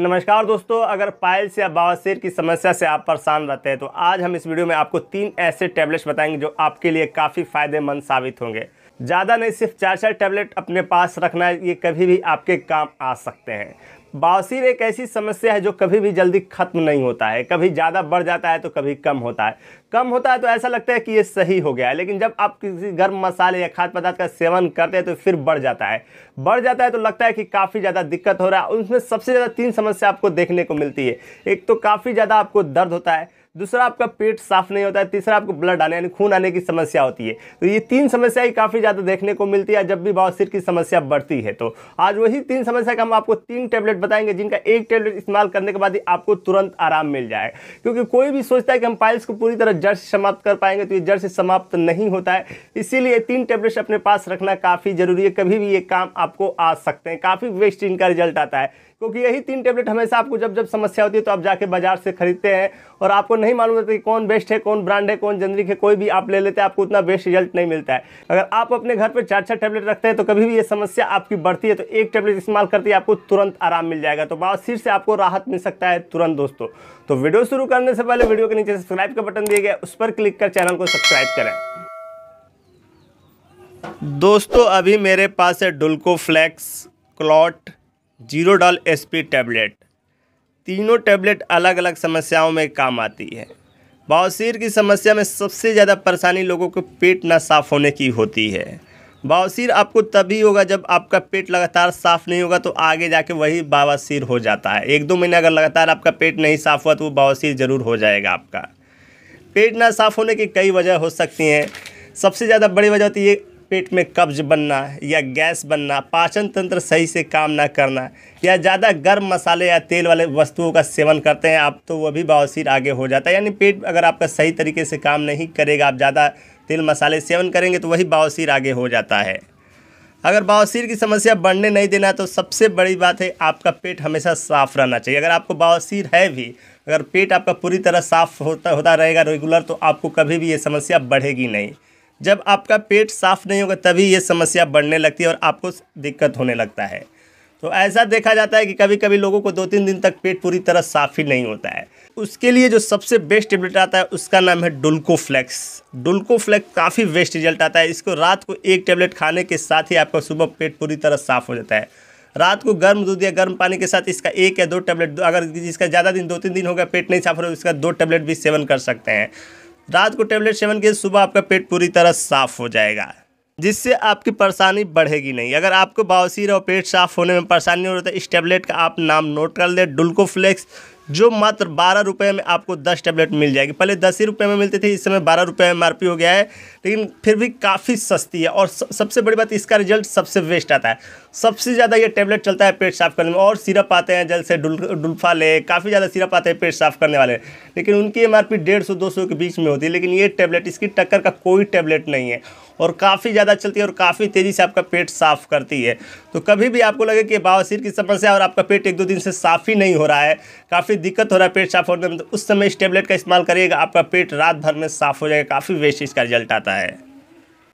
नमस्कार दोस्तों अगर पाइल्स या बवासीर की समस्या से आप परेशान रहते हैं तो आज हम इस वीडियो में आपको तीन ऐसे टैबलेट्स बताएंगे जो आपके लिए काफ़ी फ़ायदेमंद साबित होंगे ज़्यादा नहीं सिर्फ चार चार टैबलेट अपने पास रखना ये कभी भी आपके काम आ सकते हैं बासिर एक ऐसी समस्या है जो कभी भी जल्दी ख़त्म नहीं होता है कभी ज़्यादा बढ़ जाता है तो कभी कम होता है कम होता है तो ऐसा लगता है कि ये सही हो गया है लेकिन जब आप किसी गर्म मसाले या खाद्य पदार्थ का सेवन करते हैं तो फिर बढ़ जाता है बढ़ जाता है तो लगता है कि काफ़ी ज़्यादा दिक्कत हो रहा है उसमें सबसे ज़्यादा तीन समस्या आपको देखने को मिलती है एक तो काफ़ी ज़्यादा आपको दर्द होता है दूसरा आपका पेट साफ नहीं होता है तीसरा आपको ब्लड आने यानी खून आने की समस्या होती है तो ये तीन समस्याएं काफ़ी ज़्यादा देखने को मिलती है जब भी बवासीर की समस्या बढ़ती है तो आज वही तीन समस्या का हम आपको तीन टैबलेट बताएंगे जिनका एक टैबलेट इस्तेमाल करने के बाद ही आपको तुरंत आराम मिल जाए क्योंकि कोई भी सोचता है कि हम पाइल्स को पूरी तरह जड़ से समाप्त कर पाएंगे तो ये जड़ से समाप्त नहीं होता है इसीलिए तीन टेबलेट अपने पास रखना काफ़ी ज़रूरी है कभी भी ये काम आपको आ सकते हैं काफ़ी वेस्ट इनका रिजल्ट आता है क्योंकि यही तीन टेबलेट हमेशा आपको जब जब समस्या होती है तो आप जाके बाजार से खरीदते हैं और आपको नहीं मालूम रहता कि कौन बेस्ट है कौन ब्रांड है कौन जेनरिक है कोई भी आप ले लेते हैं आपको उतना बेस्ट रिजल्ट नहीं मिलता है अगर आप अपने घर पर चार चार टैबलेट रखते हैं तो कभी भी ये समस्या आपकी बढ़ती है तो एक टैबलेट इस्तेमाल करते ही आपको तुरंत आराम मिल जाएगा तो बात सिर से आपको राहत मिल सकता है तुरंत दोस्तों तो वीडियो शुरू करने से पहले वीडियो के नीचे सब्सक्राइब का बटन दिया गया उस पर क्लिक कर चैनल को सब्सक्राइब करें दोस्तों अभी मेरे पास है Dulcoflex clot zero S P tablet तीनों टैबलेट अलग अलग समस्याओं में काम आती है बावसीर की समस्या में सबसे ज़्यादा परेशानी लोगों को पेट ना साफ़ होने की होती है बावसीर आपको तभी होगा जब आपका पेट लगातार साफ़ नहीं होगा तो आगे जाके वही बावसीर हो जाता है एक दो महीने अगर लगातार आपका पेट नहीं साफ़ हुआ तो वो बावसीर ज़रूर हो जाएगा आपका पेट ना साफ़ होने की कई वजह हो सकती हैं सबसे ज़्यादा बड़ी वजह होती है पेट में कब्ज बनना या गैस बनना पाचन तंत्र सही से काम ना करना या ज़्यादा गर्म मसाले या तेल वाले वस्तुओं का सेवन करते हैं आप तो वह भी बवासीर आगे हो जाता है यानी पेट अगर आपका सही तरीके से काम नहीं करेगा आप ज़्यादा तेल मसाले सेवन करेंगे तो वही बवासीर आगे हो जाता है अगर बवासीर की समस्या बढ़ने नहीं देना तो सबसे बड़ी बात है आपका पेट हमेशा साफ़ रहना चाहिए अगर आपको बवासीर है भी अगर पेट आपका पूरी तरह साफ़ होता होता रहेगा रेगुलर तो आपको कभी भी ये समस्या बढ़ेगी नहीं जब आपका पेट साफ नहीं होगा तभी ये समस्या बढ़ने लगती है और आपको दिक्कत होने लगता है तो ऐसा देखा जाता है कि कभी कभी लोगों को दो तीन दिन तक पेट पूरी तरह साफ ही नहीं होता है उसके लिए जो सबसे बेस्ट टेबलेट आता है उसका नाम है डुल्कोफ्लेक्स डुल्कोफ्लैक्स काफ़ी बेस्ट रिजल्ट आता है इसको रात को एक टेबलेट खाने के साथ ही आपका सुबह पेट पूरी तरह साफ हो जाता है रात को गर्म दूध या गर्म पानी के साथ इसका एक या दो टैबलेट अगर जिसका ज़्यादा दिन दो तीन दिन हो गया पेट नहीं साफ हो रहा उसका दो टैबलेट भी सेवन कर सकते हैं रात को टेबलेट सेवन के सुबह आपका पेट पूरी तरह साफ हो जाएगा जिससे आपकी परेशानी बढ़ेगी नहीं अगर आपको बावसीर और पेट साफ होने में परेशानी हो रही है तो इस टैबलेट का आप नाम नोट कर लें डुल्को जो मात्र बारह रुपये में आपको दस टैबलेट मिल जाएगी पहले दस ही रुपये में मिलते थे इस समय बारह रुपये में एमआरपी हो गया है लेकिन फिर भी काफ़ी सस्ती है और सबसे बड़ी बात इसका रिजल्ट सबसे बेस्ट आता है सबसे ज़्यादा ये टेबलेट चलता है पेट साफ करने में और सिरप आते हैं से डुल डुल्फा ले काफ़ी ज़्यादा सिरप आते हैं पेट साफ करने वाले लेकिन उनकी एम आर पी डेढ़ सौ दो सौ के बीच में होती है लेकिन ये टैबलेट इसकी टक्कर का कोई टैबलेट नहीं है और काफ़ी ज़्यादा चलती है और काफ़ी तेज़ी से आपका पेट साफ करती है तो कभी भी आपको लगे कि बावसिर की समस्या और आपका पेट एक दो दिन से साफ़ ही नहीं हो रहा है काफ़ी दिक्कत हो रहा है पेट साफ होने में तो उस समय इस टेबलेट का इस्तेमाल करिएगा आपका पेट रात भर में साफ़ हो जाएगा काफ़ी वेस्ट इसका रिजल्ट आता है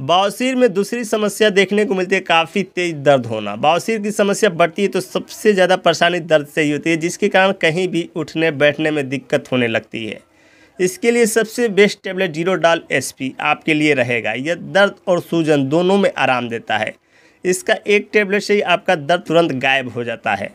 बावसिर में दूसरी समस्या देखने को मिलती है काफ़ी तेज दर्द होना बावसीर की समस्या बढ़ती है तो सबसे ज़्यादा परेशानी दर्द से ही होती है जिसके कारण कहीं भी उठने बैठने में दिक्कत होने लगती है इसके लिए सबसे best tablet Zerodol SP आपके लिए रहेगा यह दर्द और सूजन दोनों में आराम देता है इसका एक टेबलेट से ही आपका दर्द तुरंत गायब हो जाता है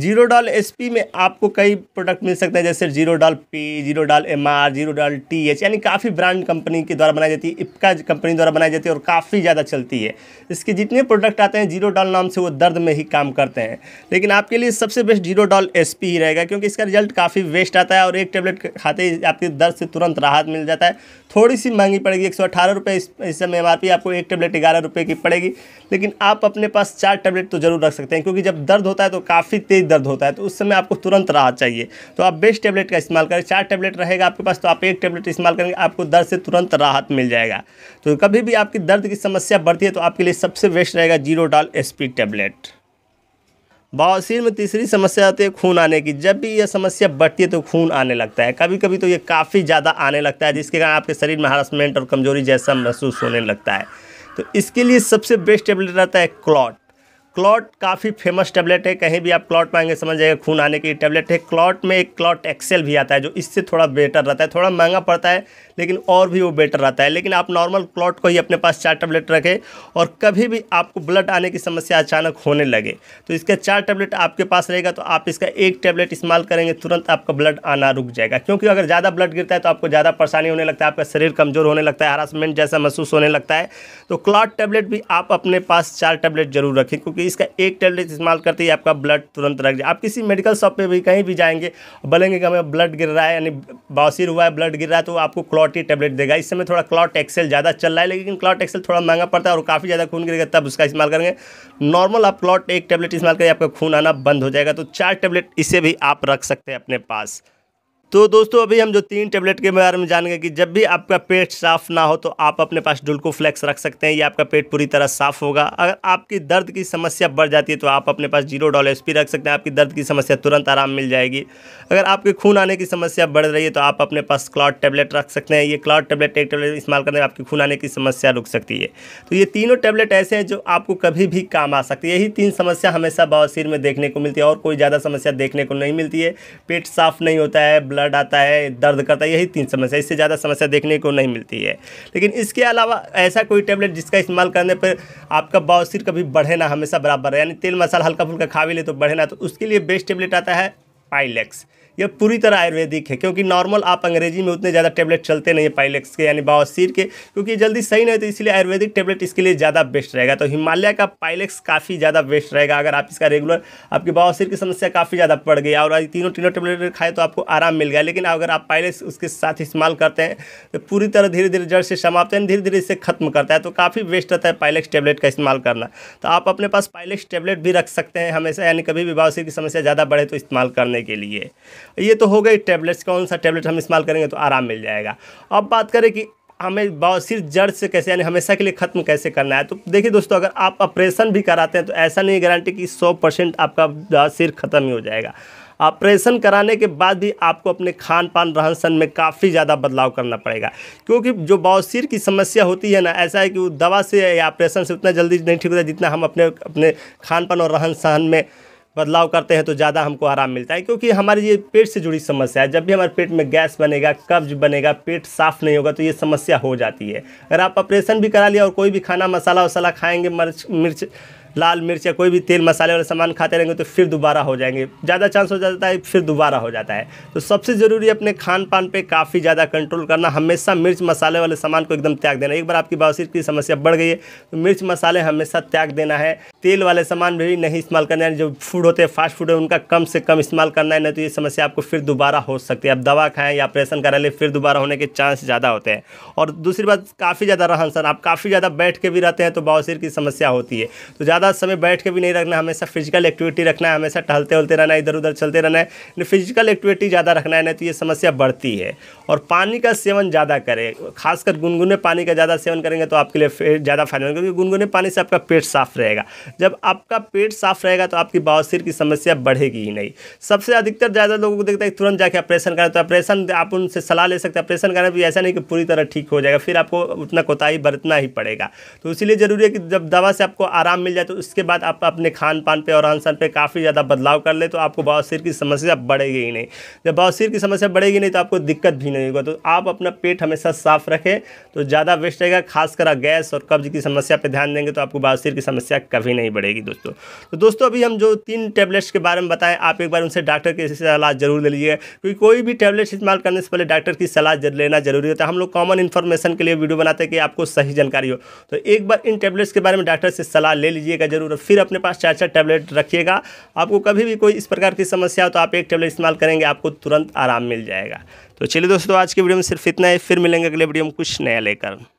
जीरो डॉल एसपी में आपको कई प्रोडक्ट मिल सकते हैं जैसे Zerodol P Zerodol M R Zerodol T H यानी काफ़ी ब्रांड कंपनी के द्वारा बनाई जाती है इपका कंपनी द्वारा बनाई जाती है और काफ़ी ज़्यादा चलती है इसके जितने प्रोडक्ट आते हैं जीरो डॉल नाम से वो दर्द में ही काम करते हैं लेकिन आपके लिए सबसे बेस्ट जीरो डॉल एस ही रहेगा क्योंकि इसका रिजल्ट काफ़ी वेस्ट आता है और एक टेबलेट खाते ही आपके दर्द से तुरंत राहत मिल जाता है थोड़ी सी महंगी पड़ेगी एक सौ अठारह रुपये इस समय एम आपको एक टेबलेट ग्यारह रुपये की पड़ेगी लेकिन आप अपने पास चार टेबलेट तो ज़रूर रख सकते हैं क्योंकि जब दर्द होता है तो काफ़ी तेज़ दर्द होता है तो उस समय आपको तुरंत राहत चाहिए तो आप बेस्ट टेबलेट का इस्तेमाल करें चार टेबलेट रहेगा आपके पास तो आप एक टेबलेट इस्तेमाल करेंगे आपको दर्द से तुरंत राहत मिल जाएगा तो कभी भी आपकी दर्द की समस्या बढ़ती है तो आपके लिए सबसे बेस्ट रहेगा जीरो डॉल एस टेबलेट बवासीर में तीसरी समस्या आती है खून आने की जब भी यह समस्या बढ़ती है तो खून आने लगता है कभी कभी तो ये काफ़ी ज़्यादा आने लगता है जिसके कारण आपके शरीर में हरासमेंट और कमज़ोरी जैसा महसूस होने लगता है तो इसके लिए सबसे बेस्ट टेबलेट रहता है क्लॉट क्लॉट काफ़ी फेमस टैबलेट है कहीं भी आप क्लॉट मांगे समझ जाएगा खून आने की टैबलेट है क्लॉट में एक क्लॉट एक्सेल भी आता है जो इससे थोड़ा बेटर रहता है थोड़ा महंगा पड़ता है लेकिन और भी वो बेटर रहता है लेकिन आप नॉर्मल क्लॉट को ही अपने पास चार टैबलेट रखें और कभी भी आपको ब्लड आने की समस्या अचानक होने लगे तो इसका चार टैबलेट आपके पास रहेगा तो आप इसका एक टैबलेट इस्तेमाल करेंगे तुरंत आपका ब्लड आना रुक जाएगा क्योंकि अगर ज़्यादा ब्लड गिरता है तो आपको ज़्यादा परेशानी होने लगता है आपका शरीर कमज़ोर होने लगता है हरासमेंट जैसा महसूस होने लगता है तो क्लॉट टैबलेट भी आप अपने पास चार टैबलेट जरूर रखें क्योंकि इसका एक टैबलेट इस्तेमाल करते ही आपका ब्लड तुरंत रख जाए आप किसी मेडिकल शॉप पे भी कहीं भी जाएंगे बोलेंगे कि हमें ब्लड गिर रहा है यानी बासिर हुआ है ब्लड गिर रहा है तो आपको क्लॉट ही टेबलेट देगा इस समय थोड़ा क्लॉट एक्सेल ज़्यादा चल रहा है लेकिन क्लॉट एक्सेल थोड़ा महंगा पड़ता है और काफ़ी ज़्यादा खून गिरेगा तब उसका इस्तेमाल करेंगे नॉर्मल आप क्लॉट एक टेबलेट इस्तेमाल करिए आपका खून आना बंद हो जाएगा तो चार टैबलेट इसे भी आप रख सकते हैं अपने पास तो दोस्तों अभी हम जो तीन टेबलेट के बारे में जानेंगे कि जब भी आपका पेट साफ़ ना हो तो आप अपने पास डुल्को फ्लेक्स रख सकते हैं ये आपका पेट पूरी तरह साफ़ होगा अगर आपकी दर्द की समस्या बढ़ जाती है तो आप अपने पास जीरो डॉल एस रख सकते हैं आपकी दर्द की समस्या तुरंत आराम मिल जाएगी अगर आपके खून आने की समस्या बढ़ रही है तो आप अपने पास क्लॉट टेबलेट रख सकते हैं ये क्लॉट टेबलेट एक टेबलेट इस्तेमाल करने में आपकी खून आने की समस्या रुक सकती है तो ये तीनों टेबलेट ऐसे हैं जो आपको कभी भी काम आ सकती है यही तीन समस्या हमेशा बवासीर में देखने को मिलती है और कोई ज़्यादा समस्या देखने को नहीं मिलती है पेट साफ़ नहीं होता है ब्लड आता है दर्द करता है यही तीन समस्या इससे ज़्यादा समस्या देखने को नहीं मिलती है लेकिन इसके अलावा ऐसा कोई टेबलेट जिसका इस्तेमाल करने पर आपका बवासीर कभी बढ़े ना हमेशा बराबर है यानी तेल मसाला हल्का फुल्का खा भी ले तो बढ़े ना तो उसके लिए बेस्ट टेबलेट आता है पाइलेक्स ये पूरी तरह आयुर्वेदिक है क्योंकि नॉर्मल आप अंग्रेजी में उतने ज़्यादा टेबलेट चलते नहीं है पाइलेक्स के यानी बावसीर के क्योंकि जल्दी सही नहीं होते इसलिए आयुर्वेदिक टेबलेट इसके लिए ज़्यादा बेस्ट रहेगा तो हिमालय का पाइलेक्स काफ़ी ज़्यादा बेस्ट रहेगा अगर आप इसका रेगुलर आपकी बावसीर की समस्या काफ़ी ज़्यादा पड़ गई और तीनों तीनों टेबलेट खाए तो आपको आराम मिल गया लेकिन अगर आप पाइलेक्स उसके साथ इस्तेमाल करते हैं तो पूरी तरह धीरे धीरे जड़ से समाप्त हैं धीरे धीरे इसे खत्म करता है तो काफ़ी बेस्ट रहता है पाइलेक्स टेबलेट का इस्तेमाल करना तो आप अपने पास पाइलेक्स टेबलेट भी रख सकते हैं हमेशा यानी कभी भी बावसीर की समस्या ज़्यादा बढ़े तो इस्तेमाल करने के लिए ये तो हो गई टैबलेट्स कौन सा टैबलेट हम इस्तेमाल करेंगे तो आराम मिल जाएगा अब बात करें कि हमें सिर्फ जड़ से कैसे यानी हमेशा के लिए ख़त्म कैसे करना है तो देखिए दोस्तों अगर आप ऑपरेशन भी कराते हैं तो ऐसा नहीं गारंटी कि सौ परसेंट आपका सिर ख़त्म ही हो जाएगा ऑपरेशन कराने के बाद भी आपको अपने खान पान रहन सहन में काफ़ी ज़्यादा बदलाव करना पड़ेगा क्योंकि जो बवासीर की समस्या होती है ना ऐसा है कि वो दवा से या ऑपरेशन से उतना जल्दी नहीं ठीक होता जितना हम अपने अपने खान पान और रहन सहन में बदलाव करते हैं तो ज़्यादा हमको आराम मिलता है क्योंकि हमारे ये पेट से जुड़ी समस्या है जब भी हमारे पेट में गैस बनेगा कब्ज बनेगा पेट साफ़ नहीं होगा तो ये समस्या हो जाती है अगर आप ऑपरेशन भी करा लिया और कोई भी खाना मसाला वसाला खाएँगे मर्च मिर्च लाल मिर्च या कोई भी तेल मसाले वाला सामान खाते रहेंगे तो फिर दोबारा हो जाएंगे ज़्यादा चांस हो जाता है फिर दोबारा हो जाता है तो सबसे ज़रूरी अपने खान पान पर काफ़ी ज़्यादा कंट्रोल करना हमेशा मिर्च मसाले वाले सामान को एकदम त्याग देना एक बार आपकी बवासीर की समस्या बढ़ गई है तो मिर्च मसाले हमेशा त्याग देना है तेल वाले सामान भी नहीं इस्तेमाल करना है जो फूड होते हैं फास्ट फूड है उनका कम से कम इस्तेमाल करना है नहीं तो ये समस्या आपको फिर दोबारा हो सकती है आप दवा खाएँ या ऑपरेशन करा लें फिर दोबारा होने के चांस ज़्यादा होते हैं और दूसरी बात काफ़ी ज़्यादा रहन सहन आप काफ़ी ज़्यादा बैठ के भी रहते हैं तो बवासीर की समस्या होती है तो ज़्यादा ज़्यादा समय बैठ के भी नहीं रखना हमेशा फिजिकल एक्टिविटी रखना है हमेशा टहलते उलते रहना है इधर उधर चलते रहना है फिजिकल एक्टिविटी ज़्यादा रखना है नहीं तो ये समस्या बढ़ती है और पानी का सेवन ज़्यादा करें खासकर गुनगुने पानी का ज़्यादा सेवन करेंगे तो आपके लिए ज़्यादा फायदा क्योंकि गुनगुने पानी से आपका पेट साफ रहेगा जब आपका पेट साफ रहेगा तो आपकी बवासीर की समस्या बढ़ेगी ही नहीं सबसे अधिकतर ज़्यादा लोगों को देखता है तुरंत जाके ऑपरेशन करें तो ऑपरेशन आप उनसे सलाह ले सकते हैं ऑपरेशन करें भी ऐसा नहीं कि पूरी तरह ठीक हो जाएगा फिर आपको उतना कोताही बरतना ही पड़ेगा तो इसीलिए ज़रूरी है कि जब दवा से आपको आराम मिल जाए तो इसके बाद आप अपने खान पान पर और आंसन पर काफ़ी ज़्यादा बदलाव कर ले तो आपको बवासीर की समस्या बढ़ेगी ही नहीं जब बवासीर की समस्या बढ़ेगी नहीं तो आपको दिक्कत भी नहीं होगा तो आप अपना पेट हमेशा साफ रखें तो ज़्यादा वेस्ट रहेगा खासकर गैस और कब्ज की समस्या पर ध्यान देंगे तो आपको बवासीर की समस्या कभी नहीं बढ़ेगी दोस्तों तो दोस्तों अभी हम जो तीन टैबलेट्स के बारे में बताएं आप एक बार उनसे डॉक्टर की सलाह जरूर ले लीजिए क्योंकि कोई भी टैबलेट इस्तेमाल करने से पहले डॉक्टर की सलाह लेना जरूरी होता है हम लोग कॉमन इन्फॉर्मेशन के लिए वीडियो बनाते हैं कि आपको सही जानकारी हो तो एक बार इन टैबलेट्स के बारे में डॉक्टर से सलाह ले लीजिए लीजिएगा ज़रूर फिर अपने पास चार चार टैबलेट रखिएगा आपको कभी भी कोई इस प्रकार की समस्या हो तो आप एक टैबलेट इस्तेमाल करेंगे आपको तुरंत आराम मिल जाएगा तो चलिए दोस्तों आज की वीडियो में सिर्फ इतना ही फिर मिलेंगे अगले वीडियो में कुछ नया लेकर